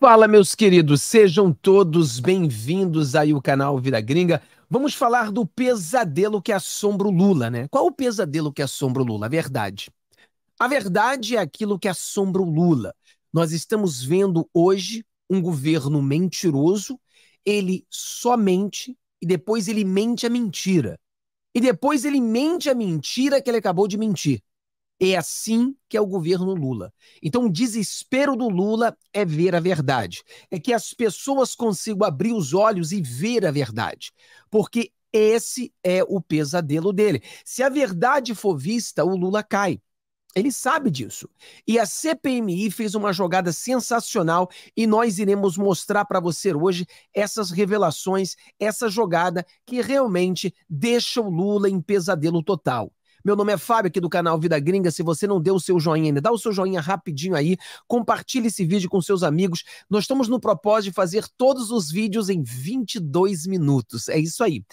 Fala, meus queridos, sejam todos bem-vindos aí ao canal Vira Gringa. Vamos falar do pesadelo que assombra o Lula, né? Qual o pesadelo que assombra o Lula? A verdade. A verdade é aquilo que assombra o Lula. Nós estamos vendo hoje um governo mentiroso, ele só mente e depois ele mente a mentira. E depois ele mente a mentira que ele acabou de mentir. É assim que é o governo Lula. Então, o desespero do Lula é ver a verdade. É que as pessoas consigam abrir os olhos e ver a verdade. Porque esse é o pesadelo dele. Se a verdade for vista, o Lula cai. Ele sabe disso. E a CPMI fez uma jogada sensacional e nós iremos mostrar para você hoje essas revelações, essa jogada que realmente deixa o Lula em pesadelo total. Meu nome é Fábio, aqui do canal Vida Gringa. Se você não deu o seu joinha ainda, dá o seu joinha rapidinho aí, compartilhe esse vídeo com seus amigos. Nós estamos no propósito de fazer todos os vídeos em 22 minutos. É isso aí.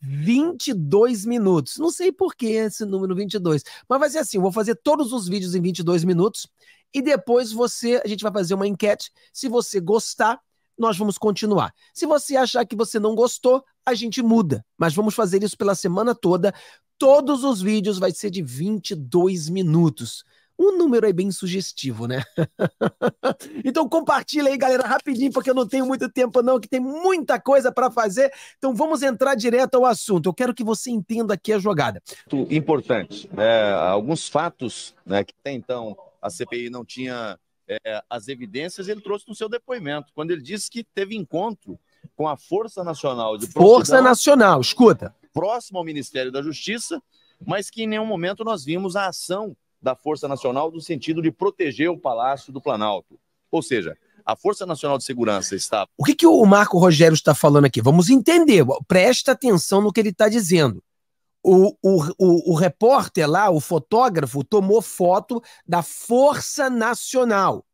22 minutos. Não sei por que esse número 22, mas vai ser assim, vou fazer todos os vídeos em 22 minutos e depois você, a gente vai fazer uma enquete. Se você gostar, nós vamos continuar. Se você achar que você não gostou, a gente muda, mas vamos fazer isso pela semana toda, Todos os vídeos vai ser de 22 minutos. Um número é bem sugestivo, né? então compartilha aí, galera, rapidinho, porque eu não tenho muito tempo não, que tem muita coisa para fazer. Então vamos entrar direto ao assunto. Eu quero que você entenda aqui a jogada. Importante. Né? Alguns fatos né, que até então a CPI não tinha é, as evidências, ele trouxe no seu depoimento, quando ele disse que teve encontro com a Força Nacional de Força Nacional, escuta próximo ao Ministério da Justiça, mas que em nenhum momento nós vimos a ação da Força Nacional no sentido de proteger o Palácio do Planalto. Ou seja, a Força Nacional de Segurança está. O que, que o Marco Rogério está falando aqui? Vamos entender, presta atenção no que ele está dizendo. O, o, o, o repórter lá, o fotógrafo, tomou foto da Força Nacional.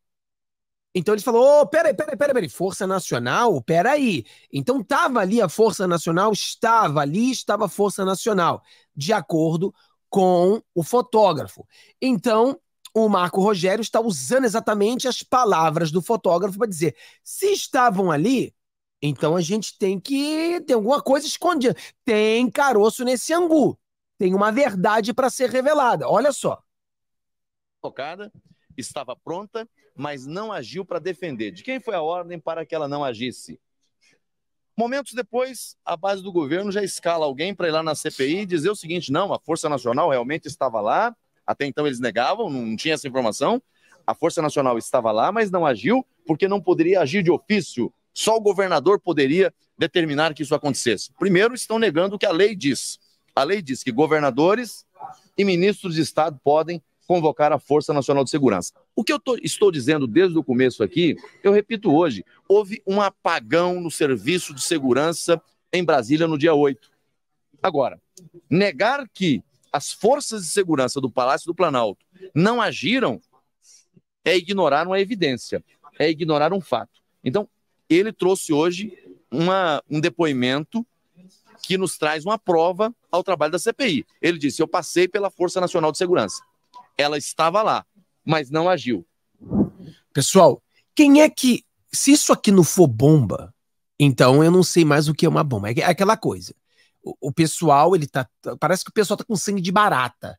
Então ele falou: oh, peraí, peraí, peraí, peraí, Força Nacional? Peraí. Então estava ali a Força Nacional, estava ali, estava a Força Nacional, de acordo com o fotógrafo. Então o Marco Rogério está usando exatamente as palavras do fotógrafo para dizer: se estavam ali, então a gente tem que ter alguma coisa escondida. Tem caroço nesse angu. Tem uma verdade para ser revelada. Olha só. Focada estava pronta, mas não agiu para defender. De quem foi a ordem para que ela não agisse? Momentos depois, a base do governo já escala alguém para ir lá na CPI e dizer o seguinte: não, a Força Nacional realmente estava lá. Até então eles negavam, não tinha essa informação. A Força Nacional estava lá, mas não agiu porque não poderia agir de ofício. Só o governador poderia determinar que isso acontecesse. Primeiro, estão negando o que a lei diz. A lei diz que governadores e ministros de Estado podem convocar a Força Nacional de Segurança. O que eu tô, estou dizendo desde o começo aqui, eu repito hoje, houve um apagão no serviço de segurança em Brasília no dia 8. Agora, negar que as forças de segurança do Palácio do Planalto não agiram é ignorar uma evidência, é ignorar um fato. Então, ele trouxe hoje uma, um depoimento que nos traz uma prova ao trabalho da CPI. Ele disse: Eu passei pela Força Nacional de Segurança. Ela estava lá, mas não agiu. Pessoal, quem é que. Se isso aqui não for bomba, então eu não sei mais o que é uma bomba. É aquela coisa. O, o pessoal, ele tá. Parece que o pessoal tá com sangue de barata.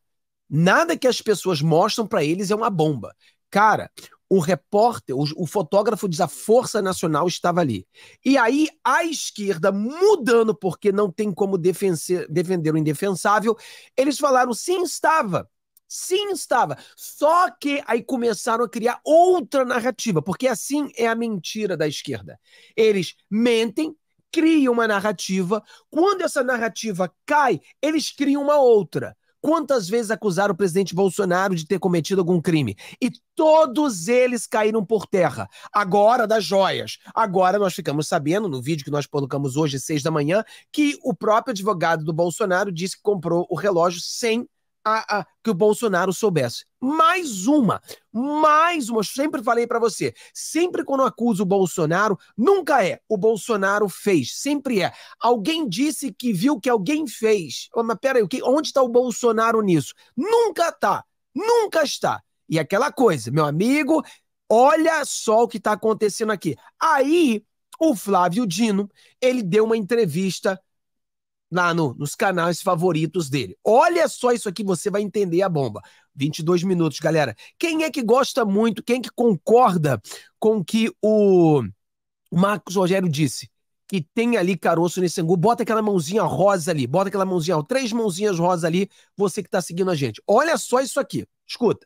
Nada que as pessoas mostram para eles é uma bomba. Cara, o repórter, o, o, fotógrafo diz a Força Nacional estava ali. E aí a esquerda, mudando porque não tem como defender, defender o indefensável, eles falaram sim, estava. Sim, estava. Só que aí começaram a criar outra narrativa, porque assim é a mentira da esquerda. Eles mentem, criam uma narrativa, quando essa narrativa cai, eles criam uma outra. Quantas vezes acusaram o presidente Bolsonaro de ter cometido algum crime? E todos eles caíram por terra. Agora das joias. Agora nós ficamos sabendo, no vídeo que nós colocamos hoje, às seis da manhã, que o próprio advogado do Bolsonaro disse que comprou o relógio sem a, a, que o Bolsonaro soubesse. Mais uma, mais uma. Eu sempre falei para você, sempre quando acusa acuso o Bolsonaro, nunca é o Bolsonaro fez, sempre é. Alguém disse que viu que alguém fez. mas peraí, onde está o Bolsonaro nisso? Nunca tá, nunca está. E aquela coisa, meu amigo, olha só o que está acontecendo aqui. Aí o Flávio Dino, ele deu uma entrevista lá no, nos canais favoritos dele. Olha só isso aqui, você vai entender a bomba. 22 minutos, galera. Quem é que gosta muito, quem é que concorda com o que o Marcos Rogério disse? Que tem ali caroço nesse angu, bota aquela mãozinha rosa ali, bota aquela mãozinha, três mãozinhas rosa ali, você que está seguindo a gente. Olha só isso aqui, escuta.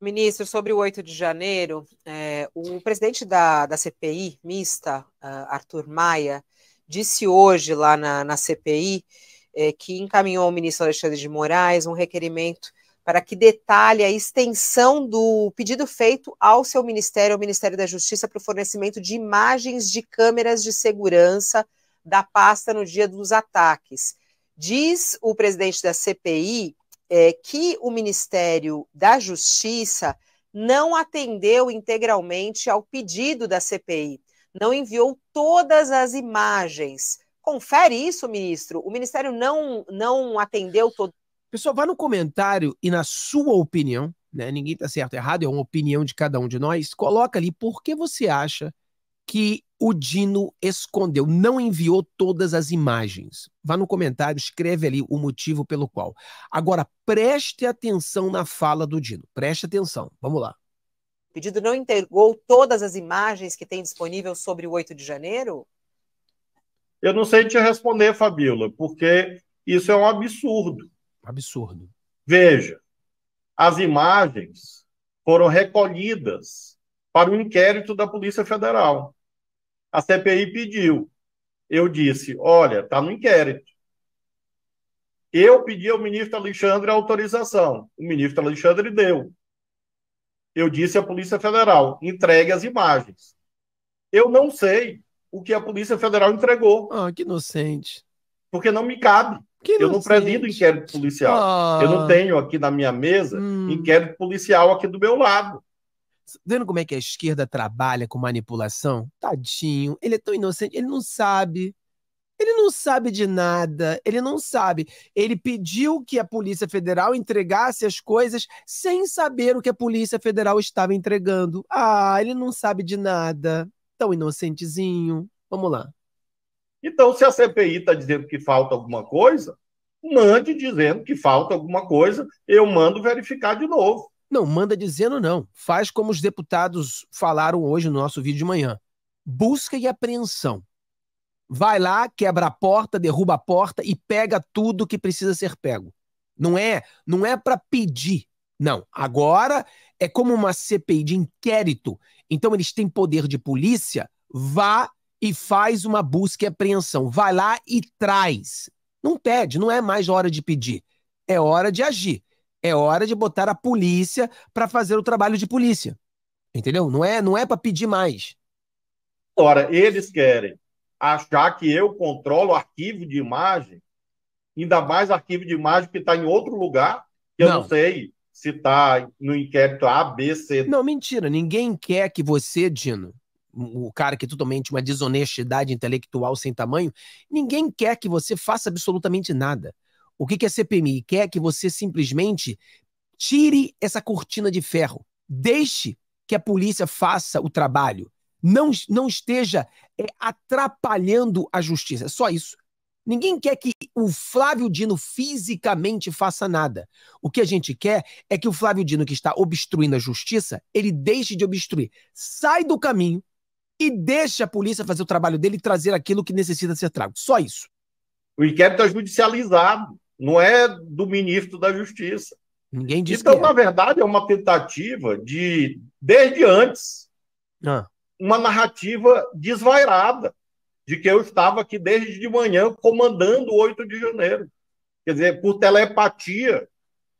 Ministro, sobre o 8 de janeiro, é, o presidente da, da CPI mista, uh, Arthur Maia, disse hoje lá na, na CPI é, que encaminhou ao ministro Alexandre de Moraes um requerimento para que detalhe a extensão do pedido feito ao seu ministério, ao Ministério da Justiça, para o fornecimento de imagens de câmeras de segurança da pasta no dia dos ataques. Diz o presidente da CPI é, que o Ministério da Justiça não atendeu integralmente ao pedido da CPI não enviou todas as imagens. Confere isso, ministro. O ministério não, não atendeu todo. Pessoal, vá no comentário e na sua opinião, né? Ninguém está certo ou errado, é uma opinião de cada um de nós. Coloca ali por que você acha que o Dino escondeu, não enviou todas as imagens. Vá no comentário, escreve ali o motivo pelo qual. Agora, preste atenção na fala do Dino. Preste atenção. Vamos lá. O pedido não entregou todas as imagens que tem disponível sobre o 8 de janeiro? Eu não sei te responder, Fabíola, porque isso é um absurdo. Absurdo. Veja, as imagens foram recolhidas para o inquérito da Polícia Federal. A CPI pediu. Eu disse: olha, está no inquérito. Eu pedi ao ministro Alexandre a autorização. O ministro Alexandre deu. Eu disse à Polícia Federal: entregue as imagens. Eu não sei o que a Polícia Federal entregou. Ah, que inocente. Porque não me cabe. Que eu não presido inquérito policial. Ah. Eu não ah. tenho aqui na minha mesa hum. inquérito policial aqui do meu lado. Vendo como é que a esquerda trabalha com manipulação? Tadinho, ele é tão inocente, ele não sabe. Ele não sabe de nada, ele não sabe. Ele pediu que a Polícia Federal entregasse as coisas sem saber o que a Polícia Federal estava entregando. Ah, ele não sabe de nada. Tão inocentezinho. Vamos lá. Então, se a CPI está dizendo que falta alguma coisa, mande dizendo que falta alguma coisa, eu mando verificar de novo. Não, manda dizendo não. Faz como os deputados falaram hoje no nosso vídeo de manhã. Busca e apreensão vai lá, quebra a porta, derruba a porta e pega tudo que precisa ser pego. Não é, não é para pedir. Não, agora é como uma CPI de inquérito. Então eles têm poder de polícia, vá e faz uma busca e apreensão. Vai lá e traz. Não pede, não é mais hora de pedir. É hora de agir. É hora de botar a polícia para fazer o trabalho de polícia. Entendeu? Não é, não é para pedir mais. Ora, eles querem achar que eu controlo arquivo de imagem, ainda mais arquivo de imagem que está em outro lugar, que não. eu não sei se está no inquérito A, B, C. Não, mentira, ninguém quer que você, Dino, o cara que é totalmente uma desonestidade intelectual sem tamanho, ninguém quer que você faça absolutamente nada. O que, que a CPMI quer que você simplesmente tire essa cortina de ferro, deixe que a polícia faça o trabalho não, não esteja é, atrapalhando a justiça. É só isso. Ninguém quer que o Flávio Dino fisicamente faça nada. O que a gente quer é que o Flávio Dino, que está obstruindo a justiça, ele deixe de obstruir. Sai do caminho e deixe a polícia fazer o trabalho dele e trazer aquilo que necessita ser trago. Só isso. O inquérito é judicializado, não é do ministro da Justiça. Ninguém disse Então, na é. verdade, é uma tentativa de, desde antes, ah uma narrativa desvairada de que eu estava aqui desde de manhã comandando o 8 de janeiro. Quer dizer, por telepatia,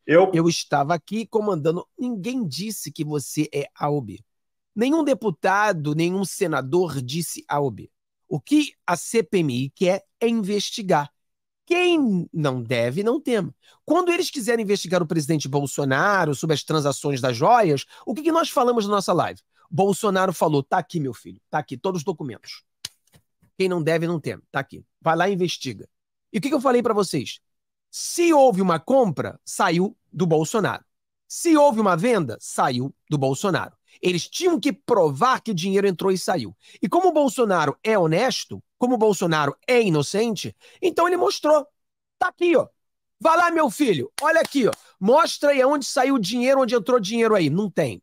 eu... eu estava aqui comandando. Ninguém disse que você é AUB. Nenhum deputado, nenhum senador disse AUB. O que a CPMI quer é investigar. Quem não deve, não tema. Quando eles quiserem investigar o presidente Bolsonaro sobre as transações das joias, o que nós falamos na nossa live? Bolsonaro falou: tá aqui, meu filho, tá aqui, todos os documentos. Quem não deve, não teme, tá aqui. Vai lá e investiga. E o que, que eu falei para vocês? Se houve uma compra, saiu do Bolsonaro. Se houve uma venda, saiu do Bolsonaro. Eles tinham que provar que dinheiro entrou e saiu. E como o Bolsonaro é honesto, como o Bolsonaro é inocente, então ele mostrou. Tá aqui, ó. Vá lá, meu filho. Olha aqui, ó. Mostra aí onde saiu o dinheiro, onde entrou dinheiro aí. Não tem.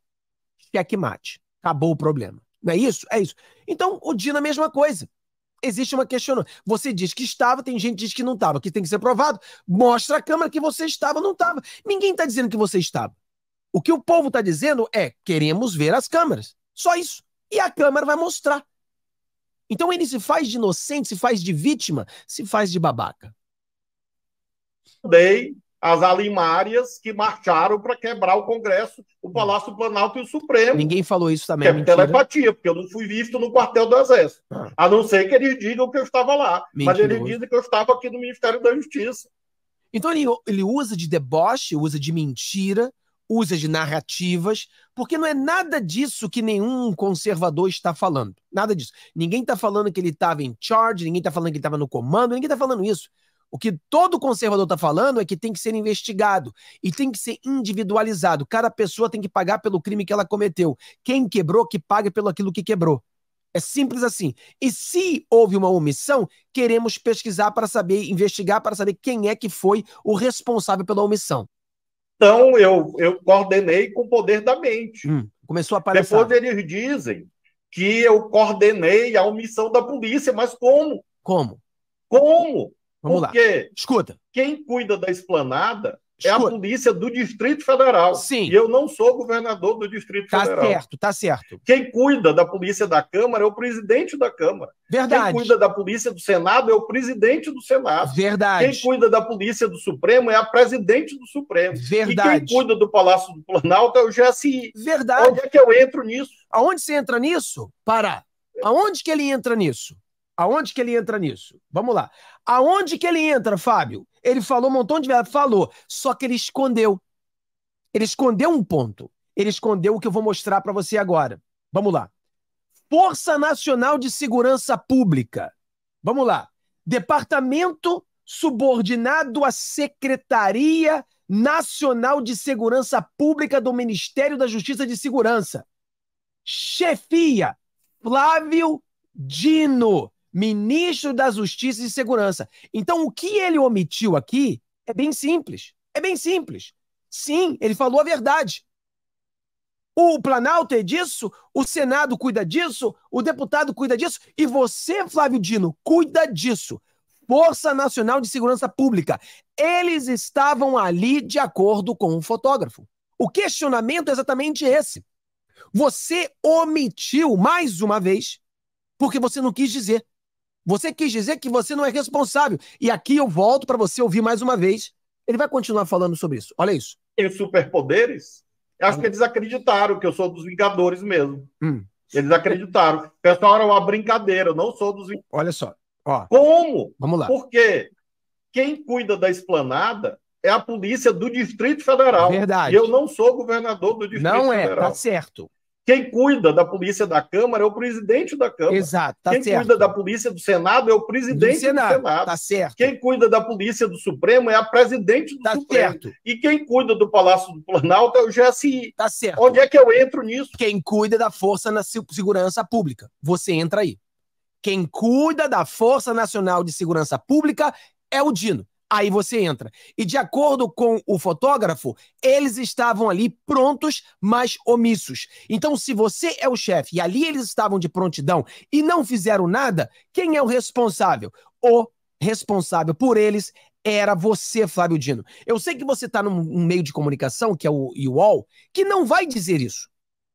mate. Acabou o problema. Não é isso? É isso. Então, o Dina a mesma coisa. Existe uma questão. Você diz que estava, tem gente que diz que não estava, que tem que ser provado. Mostra à Câmara que você estava, não estava. Ninguém está dizendo que você estava. O que o povo está dizendo é: queremos ver as câmaras. Só isso. E a Câmara vai mostrar. Então ele se faz de inocente, se faz de vítima, se faz de babaca. Bem, as alimárias que marcharam para quebrar o Congresso, o hum. Palácio do Planalto e o Supremo. Ninguém falou isso também. Que é, é mentira. telepatia, porque eu não fui visto no quartel do Exército. Ah. A não ser que eles digam que eu estava lá. Mentiroso. Mas eles dizem que eu estava aqui no Ministério da Justiça. Então ele, ele usa de deboche, usa de mentira, usa de narrativas, porque não é nada disso que nenhum conservador está falando. Nada disso. Ninguém está falando que ele estava em charge, ninguém está falando que ele estava no comando, ninguém está falando isso. O que todo conservador está falando é que tem que ser investigado e tem que ser individualizado. Cada pessoa tem que pagar pelo crime que ela cometeu. Quem quebrou, que pague pelo aquilo que quebrou. É simples assim. E se houve uma omissão, queremos pesquisar para saber, investigar para saber quem é que foi o responsável pela omissão. Então, eu, eu coordenei com o poder da mente. Hum, começou a aparecer. Depois eles dizem que eu coordenei a omissão da polícia, mas como? Como? Como? Vamos Porque lá. Escuta. Quem cuida da esplanada é Escuta. a polícia do Distrito Federal. Sim. E eu não sou governador do Distrito tá Federal. Tá certo, tá certo. Quem cuida da polícia da Câmara é o presidente da Câmara. Verdade. Quem cuida da polícia do Senado é o presidente do Senado. Verdade. Quem cuida da polícia do Supremo é a presidente do Supremo. Verdade. E quem cuida do Palácio do Planalto é o GSI. Verdade. Onde é que eu entro nisso? Aonde você entra nisso? Para? Aonde que ele entra nisso? Aonde que ele entra nisso? Vamos lá. Aonde que ele entra, Fábio? Ele falou um montão de verdade, falou, só que ele escondeu. Ele escondeu um ponto. Ele escondeu o que eu vou mostrar para você agora. Vamos lá. Força Nacional de Segurança Pública. Vamos lá. Departamento subordinado à Secretaria Nacional de Segurança Pública do Ministério da Justiça e de Segurança. Chefia Flávio Dino ministro da Justiça e Segurança. Então, o que ele omitiu aqui é bem simples. É bem simples. Sim, ele falou a verdade. O Planalto é disso, o Senado cuida disso, o deputado cuida disso, e você, Flávio Dino, cuida disso. Força Nacional de Segurança Pública. Eles estavam ali de acordo com o fotógrafo. O questionamento é exatamente esse. Você omitiu mais uma vez, porque você não quis dizer. Você quis dizer que você não é responsável. E aqui eu volto para você ouvir mais uma vez. Ele vai continuar falando sobre isso. Olha isso. Tenho superpoderes? Acho que hum. eles acreditaram que eu sou dos Vingadores mesmo. Hum. Eles acreditaram. Pessoal, era uma brincadeira. Eu não sou dos Vingadores. Olha só. Ó. Como? Vamos lá. Porque quem cuida da esplanada é a polícia do Distrito Federal. Verdade. E eu não sou governador do Distrito não Federal. Não é, tá certo. Quem cuida da polícia da Câmara é o presidente da Câmara. Exato, tá Quem certo. cuida da polícia do Senado é o presidente do Senado. Do tá Senado. Tá certo. Quem cuida da polícia do Supremo é a presidente do tá Supremo. Certo. E quem cuida do Palácio do Planalto é o GSI. Tá certo. Onde é que eu entro nisso? Quem cuida da força na segurança pública. Você entra aí. Quem cuida da Força Nacional de Segurança Pública é o Dino aí você entra. E de acordo com o fotógrafo, eles estavam ali prontos, mas omissos. Então, se você é o chefe e ali eles estavam de prontidão e não fizeram nada, quem é o responsável? O responsável por eles era você, Flávio Dino. Eu sei que você está num meio de comunicação, que é o UOL, que não vai dizer isso.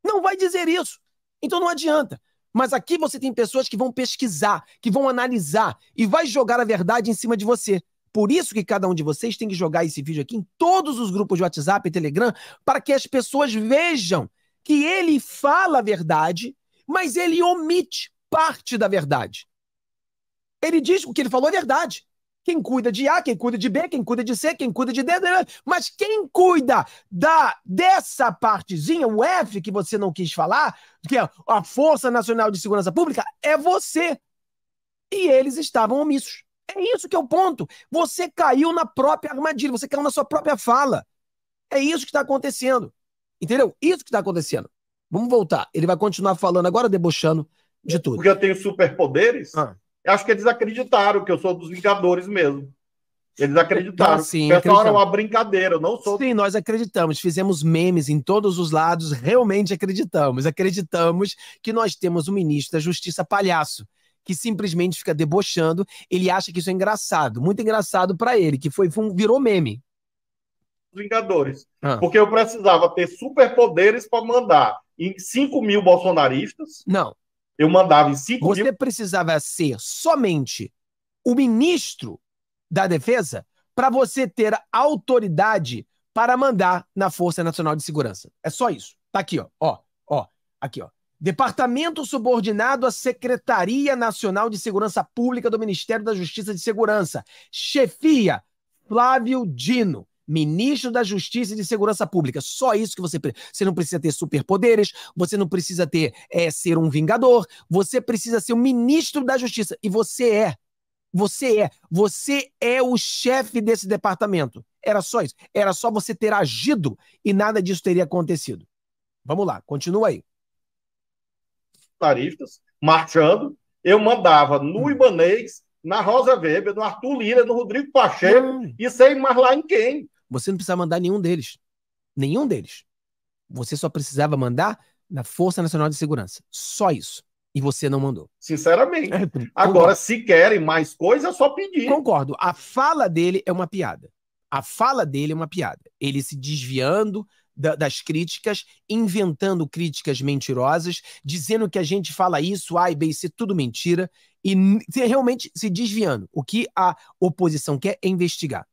Não vai dizer isso. Então não adianta. Mas aqui você tem pessoas que vão pesquisar, que vão analisar e vai jogar a verdade em cima de você. Por isso que cada um de vocês tem que jogar esse vídeo aqui em todos os grupos de WhatsApp e Telegram para que as pessoas vejam que ele fala a verdade, mas ele omite parte da verdade. Ele diz o que ele falou é verdade. Quem cuida de A, quem cuida de B, quem cuida de C, quem cuida de D, mas quem cuida da dessa partezinha, o F que você não quis falar, que é a Força Nacional de Segurança Pública, é você. E eles estavam omissos. É isso que é o ponto. Você caiu na própria armadilha, você caiu na sua própria fala. É isso que está acontecendo. Entendeu? Isso que está acontecendo. Vamos voltar. Ele vai continuar falando agora, debochando de tudo. Porque eu tenho superpoderes? Ah. Acho que eles acreditaram que eu sou dos Vingadores mesmo. Eles acreditaram. Então, sim, Pensaram era uma brincadeira, eu não sou. Sim, nós acreditamos. Fizemos memes em todos os lados, realmente acreditamos. Acreditamos que nós temos um ministro da Justiça palhaço que simplesmente fica debochando, ele acha que isso é engraçado, muito engraçado para ele, que foi virou meme. Vingadores. Ah. Porque eu precisava ter superpoderes para mandar em 5 mil bolsonaristas. Não. Eu mandava em 5 mil. Você precisava ser somente o ministro da Defesa para você ter autoridade para mandar na Força Nacional de Segurança. É só isso. Tá aqui, ó. Ó, ó. Aqui, ó. Departamento subordinado à Secretaria Nacional de Segurança Pública do Ministério da Justiça de Segurança. Chefia: Flávio Dino ministro da Justiça e de Segurança Pública. Só isso que você precisa. Você não precisa ter superpoderes, você não precisa ter é, ser um vingador, você precisa ser o ministro da Justiça. E você é. Você é. Você é o chefe desse departamento. Era só isso. Era só você ter agido e nada disso teria acontecido. Vamos lá, continua aí bolsonaristas marchando. Eu mandava no hum. Ibanês, na Rosa Weber, no Arthur Lira, no Rodrigo Pacheco hum. e sei mais lá em quem. Você não precisava mandar nenhum deles. Nenhum deles. Você só precisava mandar na Força Nacional de Segurança. Só isso. E você não mandou. Sinceramente. É, Agora, se querem mais coisa, é só pedir. Concordo. A fala dele é uma piada. A fala dele é uma piada. Ele se desviando da, das críticas, inventando críticas mentirosas, dizendo que a gente fala isso, A e B C, tudo mentira, e realmente se desviando. O que a oposição quer é investigar.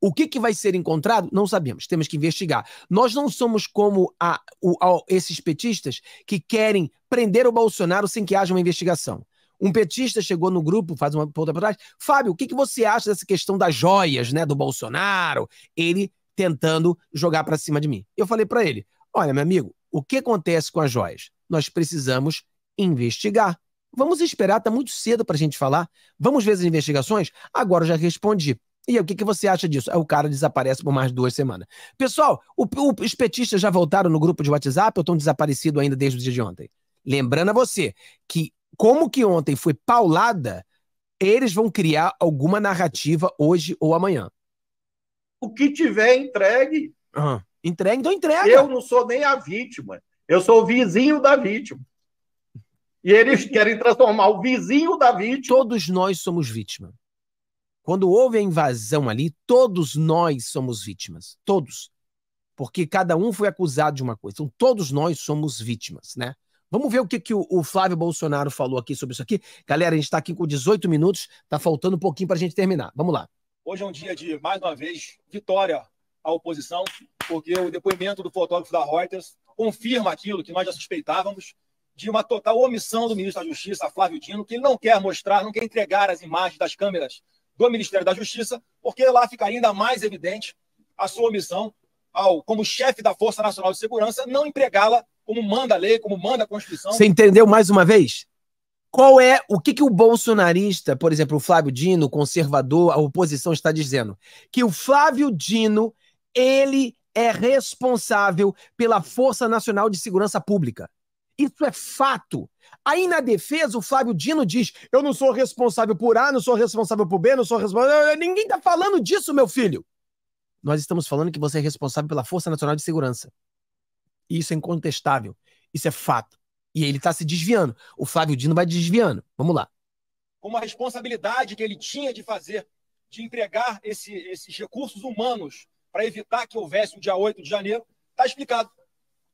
O que, que vai ser encontrado? Não sabemos, temos que investigar. Nós não somos como a, o, a, esses petistas que querem prender o Bolsonaro sem que haja uma investigação. Um petista chegou no grupo, faz uma ponta para trás. Fábio, o que, que você acha dessa questão das joias, né, do Bolsonaro? Ele tentando jogar para cima de mim. Eu falei para ele: Olha, meu amigo, o que acontece com as joias? Nós precisamos investigar. Vamos esperar, tá muito cedo para a gente falar. Vamos ver as investigações? Agora eu já respondi. E aí, o que, que você acha disso? Aí o cara desaparece por mais duas semanas. Pessoal, o, o, os petistas já voltaram no grupo de WhatsApp ou estão desaparecidos ainda desde o dia de ontem? Lembrando a você que, como que ontem foi paulada, eles vão criar alguma narrativa hoje ou amanhã o que tiver entregue. Uhum. Entregue, então entrega. Eu não sou nem a vítima. Eu sou o vizinho da vítima. E eles querem transformar o vizinho da vítima. Todos nós somos vítima. Quando houve a invasão ali, todos nós somos vítimas. Todos. Porque cada um foi acusado de uma coisa. Então, todos nós somos vítimas, né? Vamos ver o que, que o, Flávio Bolsonaro falou aqui sobre isso aqui. Galera, a gente está aqui com 18 minutos, tá faltando um pouquinho para a gente terminar. Vamos lá. Hoje é um dia de, mais uma vez, vitória à oposição, porque o depoimento do fotógrafo da Reuters confirma aquilo que nós já suspeitávamos de uma total omissão do ministro da Justiça, Flávio Dino, que ele não quer mostrar, não quer entregar as imagens das câmeras do Ministério da Justiça, porque lá fica ainda mais evidente a sua omissão ao, como chefe da Força Nacional de Segurança, não empregá-la como manda a lei, como manda a Constituição. Você entendeu mais uma vez? Qual é o que, que o bolsonarista, por exemplo, o Flávio Dino, o conservador, a oposição está dizendo? Que o Flávio Dino, ele é responsável pela Força Nacional de Segurança Pública. Isso é fato. Aí na defesa, o Flávio Dino diz: eu não sou responsável por A, não sou responsável por B, não sou responsável. Ninguém está falando disso, meu filho. Nós estamos falando que você é responsável pela Força Nacional de Segurança. E isso é incontestável. Isso é fato. E ele está se desviando. O Flávio Dino vai desviando. Vamos lá. Como a responsabilidade que ele tinha de fazer, de empregar esse, esses recursos humanos para evitar que houvesse o dia 8 de janeiro, está explicado.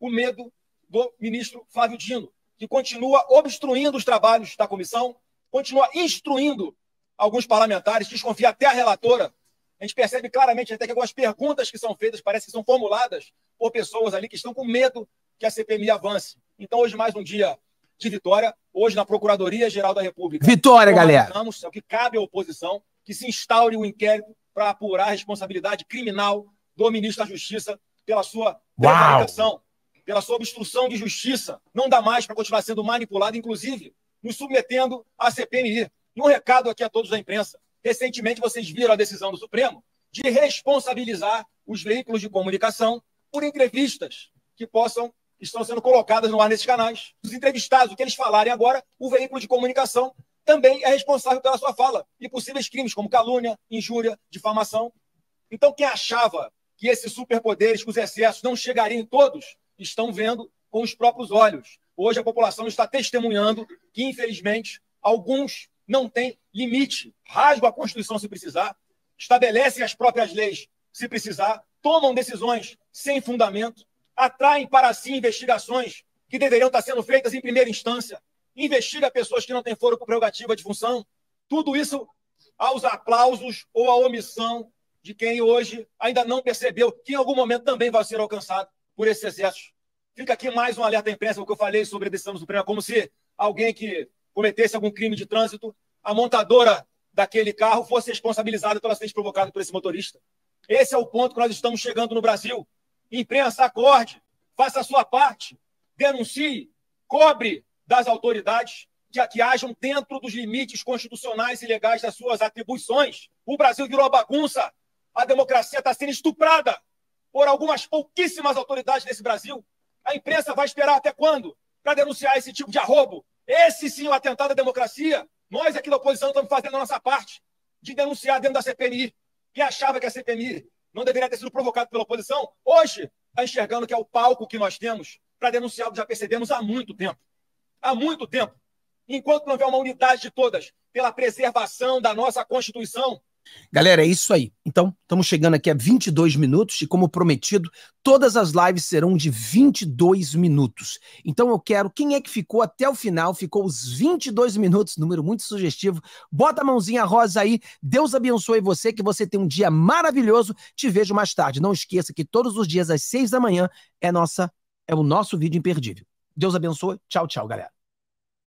O medo do ministro Flávio Dino, que continua obstruindo os trabalhos da comissão, continua instruindo alguns parlamentares, desconfia até a relatora. A gente percebe claramente até que algumas perguntas que são feitas parecem que são formuladas por pessoas ali que estão com medo que a CPMI avance. Então, hoje, mais um dia de vitória. Hoje, na Procuradoria-Geral da República. Vitória, galera! É o que cabe à oposição que se instaure o um inquérito para apurar a responsabilidade criminal do ministro da Justiça pela sua prevaricação, pela sua obstrução de justiça. Não dá mais para continuar sendo manipulado, inclusive nos submetendo à CPMI. E um recado aqui a todos da imprensa. Recentemente, vocês viram a decisão do Supremo de responsabilizar os veículos de comunicação por entrevistas que possam estão sendo colocadas no ar nesses canais. Os entrevistados, o que eles falarem agora, o veículo de comunicação também é responsável pela sua fala e possíveis crimes como calúnia, injúria, difamação. Então, quem achava que esses superpoderes, que os excessos não chegariam em todos, estão vendo com os próprios olhos. Hoje a população está testemunhando que, infelizmente, alguns não têm limite, rasgam a Constituição se precisar, estabelecem as próprias leis se precisar, tomam decisões sem fundamento atraem para si investigações que deveriam estar sendo feitas em primeira instância, investiga pessoas que não têm foro com prerrogativa de função, tudo isso aos aplausos ou à omissão de quem hoje ainda não percebeu que em algum momento também vai ser alcançado por esses exército. Fica aqui mais um alerta à imprensa, o que eu falei sobre a decisão do Supremo, é como se alguém que cometesse algum crime de trânsito, a montadora daquele carro fosse responsabilizada pelo acidente provocado por esse motorista. Esse é o ponto que nós estamos chegando no Brasil. Imprensa, acorde, faça a sua parte, denuncie, cobre das autoridades que, que hajam dentro dos limites constitucionais e legais das suas atribuições. O Brasil virou bagunça. A democracia está sendo estuprada por algumas pouquíssimas autoridades desse Brasil. A imprensa vai esperar até quando para denunciar esse tipo de arrobo? Esse sim é o atentado à democracia. Nós aqui da oposição estamos fazendo a nossa parte de denunciar dentro da CPMI. Quem achava que a CPMI não deveria ter sido provocado pela oposição, hoje está enxergando que é o palco que nós temos para denunciar o que já percebemos há muito tempo. Há muito tempo. Enquanto não houver uma unidade de todas pela preservação da nossa Constituição, Galera, é isso aí. Então, estamos chegando aqui a 22 minutos e, como prometido, todas as lives serão de 22 minutos. Então, eu quero quem é que ficou até o final, ficou os 22 minutos, número muito sugestivo. Bota a mãozinha rosa aí. Deus abençoe você, que você tenha um dia maravilhoso. Te vejo mais tarde. Não esqueça que todos os dias às 6 da manhã é nossa é o nosso vídeo imperdível. Deus abençoe. Tchau, tchau, galera.